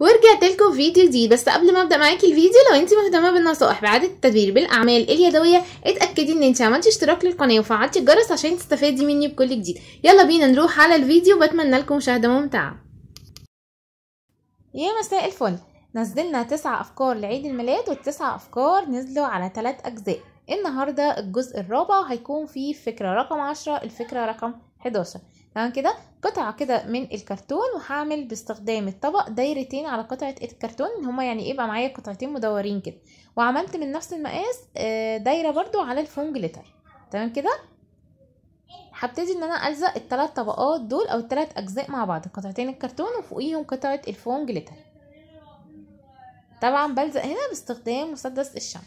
ورجعت لكم فيديو جديد بس قبل ما ابدا معاكي الفيديو لو انت مهتمه بالنصائح بعد التدبير بالاعمال اليدويه اتاكدي ان انت عملتي اشتراك للقناه وفعلتي الجرس عشان تستفادي مني بكل جديد يلا بينا نروح على الفيديو بتمنى لكم مشاهده ممتعه يا مساء الفل نزلنا تسع افكار لعيد الميلاد والتسع افكار نزلوا على ثلاث اجزاء النهارده الجزء الرابع هيكون فيه فكره رقم عشرة الفكره رقم 11 تمام كده قطعة كده من الكرتون وهعمل باستخدام الطبق دايرتين على قطعة الكرتون هما يعني ايه يبقى معايا قطعتين مدورين كده وعملت من نفس المقاس آه، دايرة برضو على الفوم جليتر تمام كده هبتدي ان انا الزق الثلاث طبقات دول او الثلاث اجزاء مع بعض قطعتين الكرتون وفوقيهم قطعة الفوم جليتر طبعا بلزق هنا باستخدام مسدس الشمع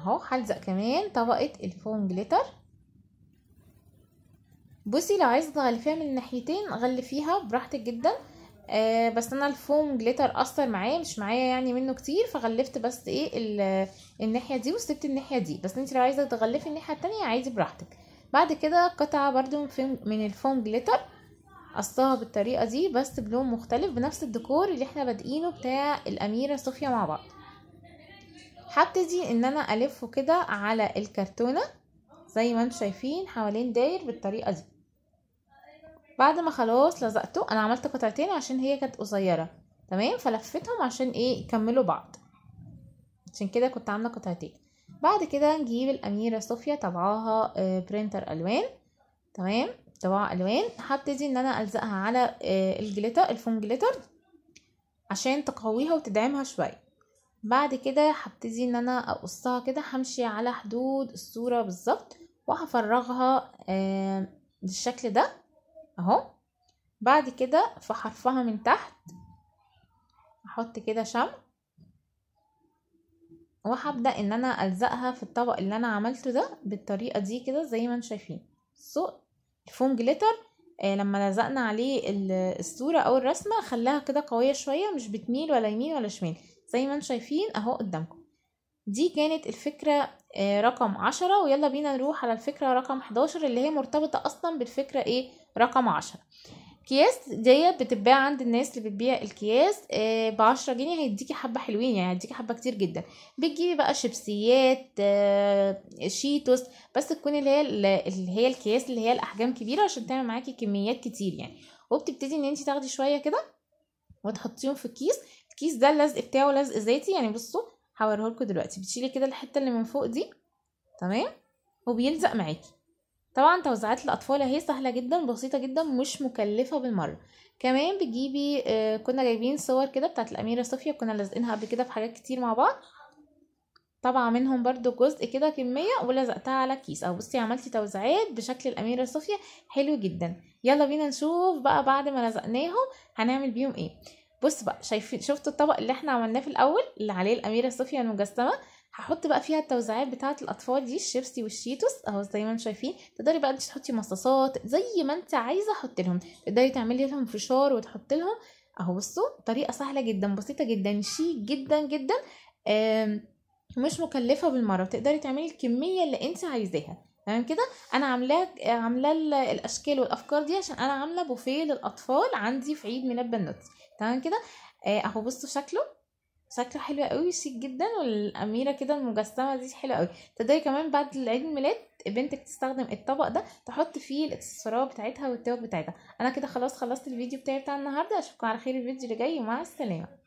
اهو هلزق كمان طبقة الفوم جليتر بصي لو عايزة تغلفيها من الناحيتين غلفيها براحتك جدا آه بس انا الفوم جليتر اثر معايا مش معايا يعني منه كتير فغلفت بس ايه الناحيه دي وسبت الناحيه دي بس انت لو عايزه تغلفي الناحيه التانية عادي براحتك بعد كده قطعه برده من الفوم جليتر قصاها بالطريقه دي بس بلون مختلف بنفس الديكور اللي احنا بادئينه بتاع الاميره صوفيا مع بعض هبتدي ان انا الفه كده على الكرتونة زي ما انتم شايفين حوالين داير بالطريقة دي بعد ما خلاص لزقته انا عملت قطعتين عشان هي كانت قصيرة تمام فلفتهم عشان ايه يكملوا بعض عشان كده كنت عاملة قطعتين بعد كده نجيب الاميرة صوفيا طبعاها برينتر آه، الوان تمام طباعة الوان هبتدي ان انا الزقها على آه، الجليتر الفون جليتر عشان تقويها وتدعمها شوية بعد كده هبتدي ان انا اقصها كده همشي على حدود الصورة بالظبط وهفرغها بالشكل ده اهو بعد كده في حرفها من تحت احط كده شمع وهبدا ان انا الزقها في الطبق اللي انا عملته ده بالطريقه دي كده زي ما انتم شايفين سو الفوم جليتر آه لما لزقنا عليه الصوره او الرسمه خلاها كده قويه شويه مش بتميل ولا يمين ولا شمال زي ما انتم شايفين اهو قدامكم دي كانت الفكرة آه، رقم عشرة ويلا بينا نروح على الفكرة رقم حداشر اللي هي مرتبطة أصلا بالفكرة ايه رقم عشرة كياس ديت بتتباع عند الناس اللي بتبيع الكياس ب آه، بعشرة جنيه هيديكي حبة حلوين يعني هيديكي حبة كتير جدا بتجيبي بقى شيبسيات آه، شيتوس بس تكون اللي هي اللي هي الكياس اللي هي الأحجام كبيرة عشان تعمل معاكي كميات كتير يعني وبتبتدي ان انت تاخدي شوية كده وتحطيهم في الكيس الكيس ده اللزق بتاعه لزق ذاتي يعني بصوا هوريهولكوا دلوقتي بتشيلي كده الحته اللي من فوق دي تمام وبيلزق معاكي طبعا توزيعات الاطفال اهي سهله جدا بسيطه جدا مش مكلفه بالمره كمان بتجيبي آه، كنا جايبين صور كده بتاعت الاميره صوفيا كنا لازقينها قبل كده في حاجات كتير مع بعض طبعا منهم برضو جزء كده كمية ولزقتها على كيس او بصي عملتي توزيعات بشكل الاميرة صوفيا حلو جدا يلا بينا نشوف بقى بعد ما لزقناهم هنعمل بيهم ايه بص بقى شايفين شفتوا الطبق اللي احنا عملناه في الاول اللي عليه الاميره صوفيا المجسمه هحط بقى فيها التوزيعات بتاعه الاطفال دي الشيبسي والشيتوس اهو زي ما انتم شايفين تقدري بقى تحطي مصاصات زي ما انت عايزه حطي لهم تقدري تعملي لهم فشار وتحطي لهم اهو بصوا طريقه سهله جدا بسيطه جدا شيك جدا جدا مش مكلفه بالمره تقدري تعملي الكميه اللي انت عايزاها تمام كده انا عاملاه عامله الاشكال والافكار دي عشان انا عامله بوفيه للاطفال عندي في عيد ميلاد بنوتي تمام كده آه، اهو بصوا شكله شكله حلو قوي شيك جدا والاميره كده المجسمه دي حلوه قوي تقدري كمان بعد العيد الميلاد بنتك تستخدم الطبق ده تحط فيه الاكسسوارات بتاعتها والتوب بتاعتها انا كده خلاص خلصت الفيديو بتاعي بتاع النهارده اشوفكم على خير الفيديو اللي جاي مع السلامه